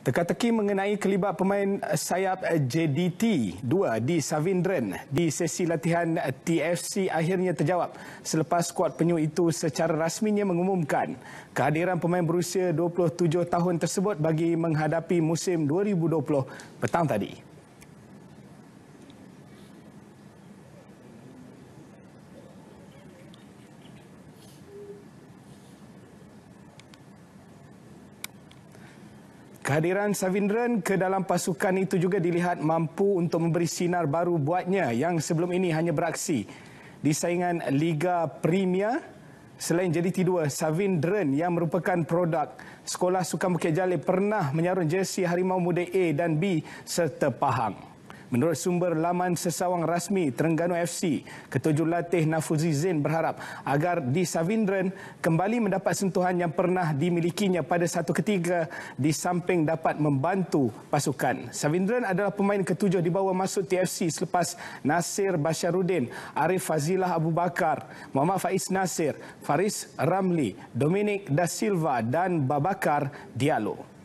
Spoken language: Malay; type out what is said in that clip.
Teka-teki mengenai kelibat pemain sayap JDT 2 di Savindran di sesi latihan TFC akhirnya terjawab selepas skuad penyu itu secara rasminya mengumumkan kehadiran pemain berusia 27 tahun tersebut bagi menghadapi musim 2020 petang tadi. Kehadiran Savindran ke dalam pasukan itu juga dilihat mampu untuk memberi sinar baru buatnya yang sebelum ini hanya beraksi di saingan Liga Premier. Selain JDT2, Savindran yang merupakan produk Sekolah Sukan Bukit Jalil pernah menyarung jersey Harimau Muda A dan B serta Pahang. Menurut sumber laman sesawang rasmi Terengganu FC, ketujuh latih Nafuzi Zain berharap agar Di Savindran kembali mendapat sentuhan yang pernah dimilikinya pada satu ketiga di samping dapat membantu pasukan. Savindran adalah pemain ketujuh di bawah masuk TFC selepas Nasir Basharuddin, Arif Fazilah Abu Bakar, Muhammad Faiz Nasir, Faris Ramli, Dominic Da Silva dan Babakar Diallo.